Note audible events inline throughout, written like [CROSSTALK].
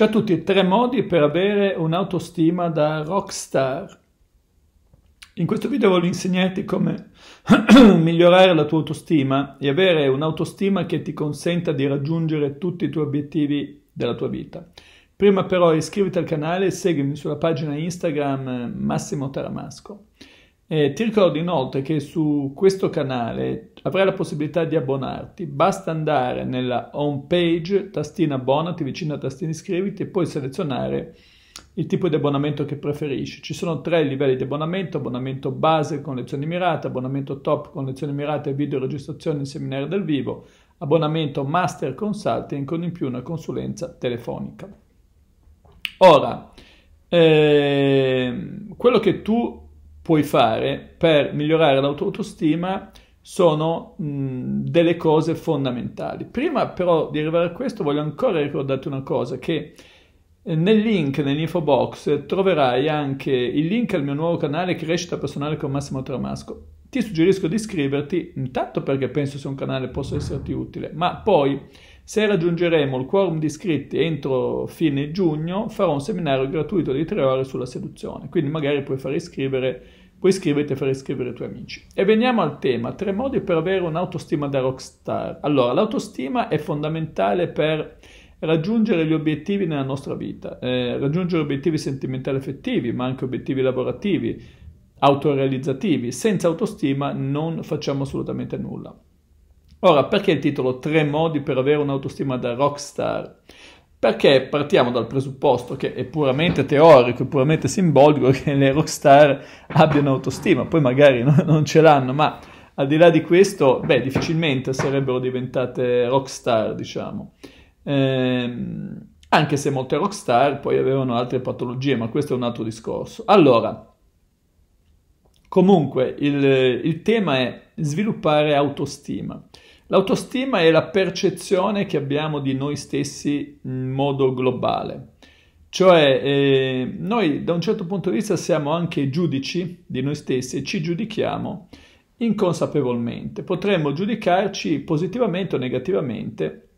Ciao a tutti e tre modi per avere un'autostima da rockstar. In questo video voglio insegnarti come [CLEARS THROAT] migliorare la tua autostima e avere un'autostima che ti consenta di raggiungere tutti i tuoi obiettivi della tua vita. Prima però iscriviti al canale e seguimi sulla pagina Instagram eh, Massimo Taramasco. Eh, ti ricordo inoltre che su questo canale avrai la possibilità di abbonarti, basta andare nella home page, tastina abbonati, vicino a tastina iscriviti e poi selezionare il tipo di abbonamento che preferisci. Ci sono tre livelli di abbonamento, abbonamento base con lezioni mirate, abbonamento top con lezioni mirate e video registrazione in seminario dal vivo, abbonamento master consulting con in più una consulenza telefonica. Ora, eh, quello che tu puoi fare per migliorare l'autostima sono mh, delle cose fondamentali. Prima però di arrivare a questo voglio ancora ricordarti una cosa che eh, nel link nell'info box troverai anche il link al mio nuovo canale Crescita Personale con Massimo Tramasco. Ti suggerisco di iscriverti intanto perché penso sia un canale possa esserti utile, ma poi se raggiungeremo il quorum di iscritti entro fine giugno farò un seminario gratuito di tre ore sulla seduzione, quindi magari puoi far iscrivere poi e per iscrivere i tuoi amici. E veniamo al tema, tre modi per avere un'autostima da rockstar. Allora, l'autostima è fondamentale per raggiungere gli obiettivi nella nostra vita, eh, raggiungere obiettivi sentimentali effettivi, ma anche obiettivi lavorativi, autorealizzativi. Senza autostima non facciamo assolutamente nulla. Ora, perché il titolo Tre modi per avere un'autostima da rockstar? perché partiamo dal presupposto che è puramente teorico, è puramente simbolico [LAUGHS] che le rockstar abbiano autostima, poi magari no, non ce l'hanno, ma al di là di questo, beh, difficilmente sarebbero diventate rockstar, diciamo. Ehm, anche se molte rockstar poi avevano altre patologie, ma questo è un altro discorso. Allora, comunque, il, il tema è sviluppare autostima. L'autostima è la percezione che abbiamo di noi stessi in modo globale. Cioè, eh, noi da un certo punto di vista siamo anche giudici di noi stessi e ci giudichiamo inconsapevolmente. Potremmo giudicarci positivamente o negativamente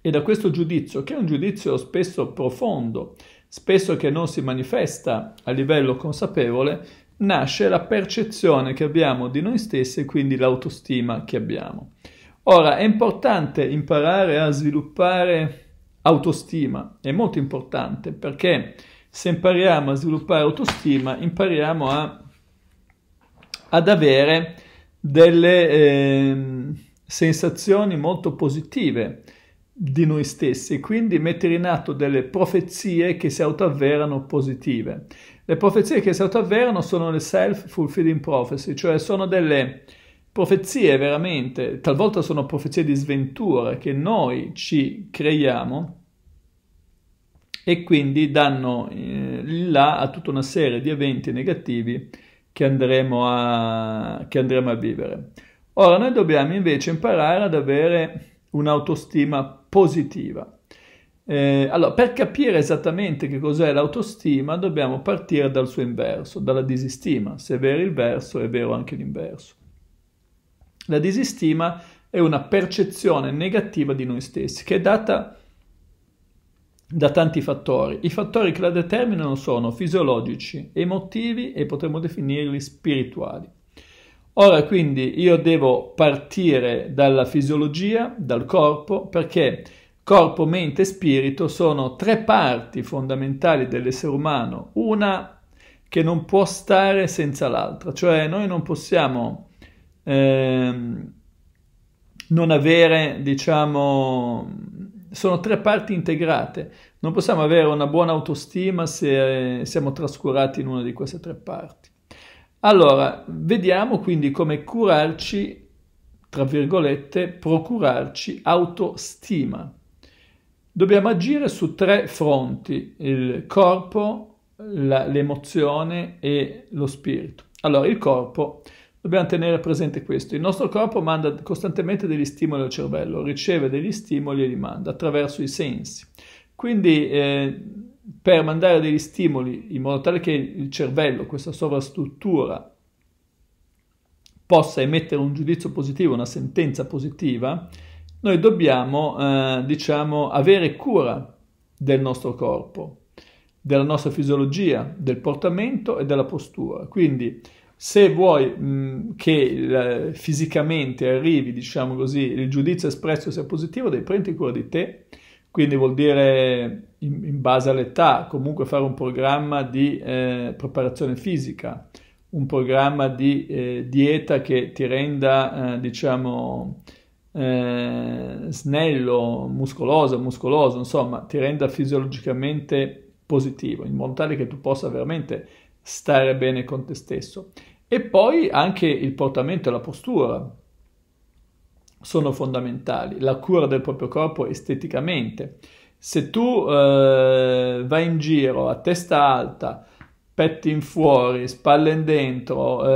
e da questo giudizio, che è un giudizio spesso profondo, spesso che non si manifesta a livello consapevole, nasce la percezione che abbiamo di noi stessi e quindi l'autostima che abbiamo. Ora, è importante imparare a sviluppare autostima, è molto importante perché se impariamo a sviluppare autostima, impariamo a, ad avere delle eh, sensazioni molto positive di noi stessi, quindi mettere in atto delle profezie che si autoavverano positive. Le profezie che si autoavverano sono le self-fulfilling prophecy, cioè sono delle profezie veramente, talvolta sono profezie di sventura che noi ci creiamo e quindi danno eh, là a tutta una serie di eventi negativi che andremo, a, che andremo a vivere. Ora noi dobbiamo invece imparare ad avere un'autostima positiva. Eh, allora, per capire esattamente che cos'è l'autostima dobbiamo partire dal suo inverso, dalla disistima. Se è vero il verso, è vero anche l'inverso. La disistima è una percezione negativa di noi stessi che è data da tanti fattori. I fattori che la determinano sono fisiologici, emotivi e potremmo definirli spirituali. Ora quindi io devo partire dalla fisiologia, dal corpo, perché Corpo, mente e spirito sono tre parti fondamentali dell'essere umano, una che non può stare senza l'altra, cioè noi non possiamo ehm, non avere, diciamo, sono tre parti integrate. Non possiamo avere una buona autostima se siamo trascurati in una di queste tre parti. Allora, vediamo quindi come curarci, tra virgolette, procurarci autostima. Dobbiamo agire su tre fronti, il corpo, la, l'emozione e lo spirito. Allora, il corpo, dobbiamo tenere presente questo, il nostro corpo manda costantemente degli stimoli al cervello, riceve degli stimoli e li manda attraverso i sensi. Quindi eh, per mandare degli stimoli in modo tale che il cervello, questa sovrastruttura, possa emettere un giudizio positivo, una sentenza positiva, noi dobbiamo, eh, diciamo, avere cura del nostro corpo, della nostra fisiologia, del portamento e della postura. Quindi, se vuoi mh, mm, che eh, fisicamente arrivi, diciamo così, il giudizio espresso sia positivo, devi prendere cura di te, quindi vuol dire in, in base all'età, comunque fare un programma di eh, preparazione fisica, un programma di eh, dieta che ti renda, eh, diciamo, eh, snello, muscoloso, muscoloso, insomma, ti renda fisiologicamente positivo, in modo tale che tu possa veramente stare bene con te stesso. E poi anche il portamento e la postura sono fondamentali, la cura del proprio corpo esteticamente. Se tu eh, vai in giro a testa alta, petti in fuori, spalle in dentro,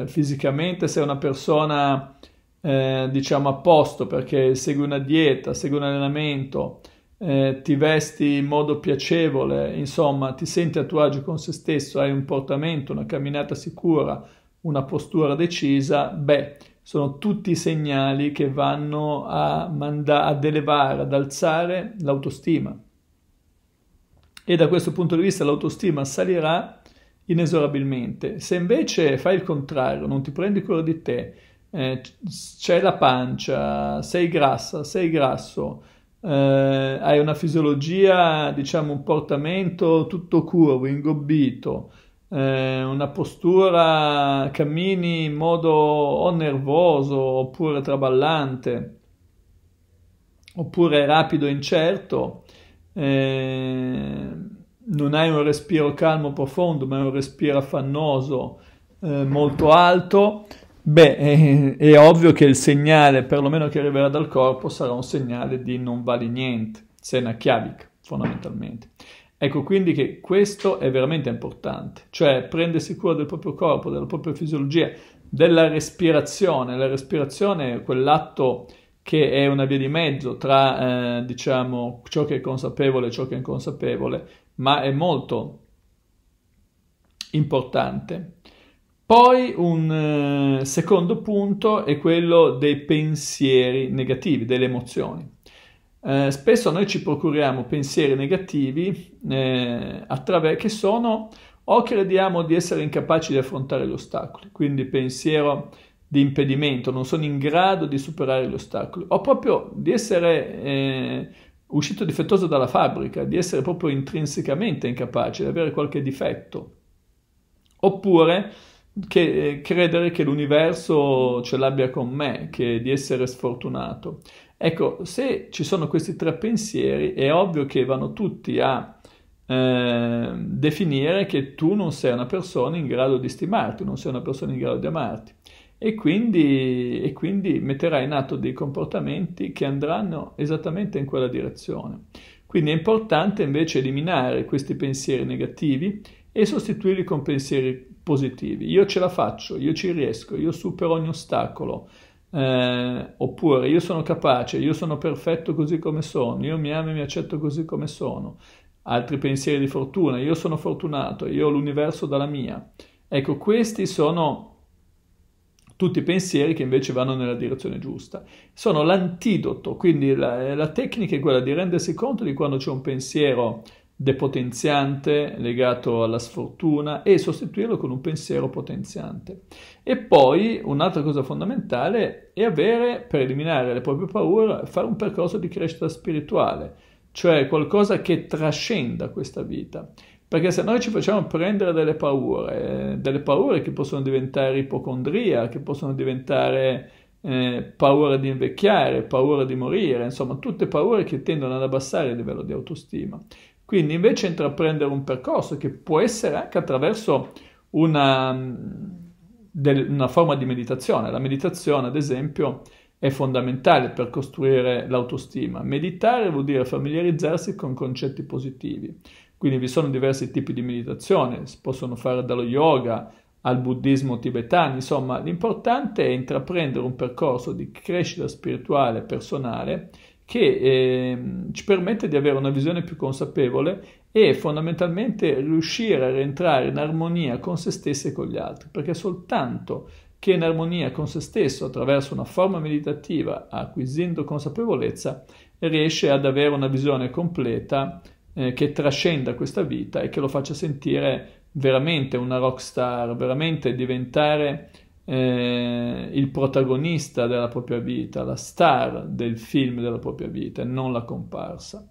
eh, fisicamente sei una persona eh, diciamo a posto perché segui una dieta, segui un allenamento, eh, ti vesti in modo piacevole, insomma ti senti a tuo agio con se stesso, hai un portamento, una camminata sicura, una postura decisa, beh, sono tutti segnali che vanno a manda- ad elevare, ad alzare l'autostima. E da questo punto di vista l'autostima salirà inesorabilmente. Se invece fai il contrario, non ti prendi cura di te, eh, c'è la pancia, sei grassa, sei grasso, eh, hai una fisiologia, diciamo un portamento tutto curvo, ingobbito, eh, una postura, cammini in modo o nervoso oppure traballante, oppure rapido e incerto, eh, non hai un respiro calmo profondo, ma hai un respiro affannoso eh, molto alto, Beh, è, eh, è, ovvio che il segnale, perlomeno che arriverà dal corpo, sarà un segnale di non vale niente, sena chiavica, fondamentalmente. Ecco quindi che questo è veramente importante, cioè prendersi cura del proprio corpo, della propria fisiologia, della respirazione. La respirazione è quell'atto che è una via di mezzo tra, eh, diciamo, ciò che è consapevole e ciò che è inconsapevole, ma è molto importante poi un eh, secondo punto è quello dei pensieri negativi, delle emozioni. Eh, spesso noi ci procuriamo pensieri negativi eh, che sono o crediamo di essere incapaci di affrontare gli ostacoli, quindi pensiero di impedimento, non sono in grado di superare gli ostacoli, o proprio di essere eh, uscito difettoso dalla fabbrica, di essere proprio intrinsecamente incapace, di avere qualche difetto. Oppure che credere che l'universo ce l'abbia con me, che di essere sfortunato. Ecco, se ci sono questi tre pensieri, è ovvio che vanno tutti a eh, definire che tu non sei una persona in grado di stimarti, non sei una persona in grado di amarti. E quindi, e quindi metterai in atto dei comportamenti che andranno esattamente in quella direzione. Quindi è importante invece eliminare questi pensieri negativi e sostituirli con pensieri positivi. Io ce la faccio, io ci riesco, io supero ogni ostacolo. Eh, oppure io sono capace, io sono perfetto così come sono, io mi amo e mi accetto così come sono. Altri pensieri di fortuna, io sono fortunato, io ho l'universo dalla mia. Ecco, questi sono tutti i pensieri che invece vanno nella direzione giusta. Sono l'antidoto, quindi la, la, tecnica è quella di rendersi conto di quando c'è un pensiero depotenziante legato alla sfortuna e sostituirlo con un pensiero potenziante. E poi un'altra cosa fondamentale è avere, per eliminare le proprie paure, fare un percorso di crescita spirituale, cioè qualcosa che trascenda questa vita. Perché se noi ci facciamo prendere delle paure, delle paure che possono diventare ipocondria, che possono diventare eh, paura di invecchiare, paura di morire, insomma tutte paure che tendono ad abbassare il livello di autostima. Quindi invece intraprendere un percorso che può essere anche attraverso una, del, una forma di meditazione. La meditazione, ad esempio, è fondamentale per costruire l'autostima. Meditare vuol dire familiarizzarsi con concetti positivi. Quindi vi sono diversi tipi di meditazione, si possono fare dallo yoga al buddismo tibetano, insomma l'importante è intraprendere un percorso di crescita spirituale personale che eh, ci permette di avere una visione più consapevole e fondamentalmente riuscire a rientrare in armonia con se stessi e con gli altri, perché soltanto che in armonia con se stesso attraverso una forma meditativa, acquisendo consapevolezza, riesce ad avere una visione completa eh, che trascenda questa vita e che lo faccia sentire veramente una rock star, veramente diventare eh, il protagonista della propria vita, la star del film della propria vita e non la comparsa.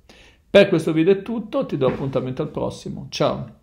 Per questo video è tutto, ti do appuntamento al prossimo, ciao!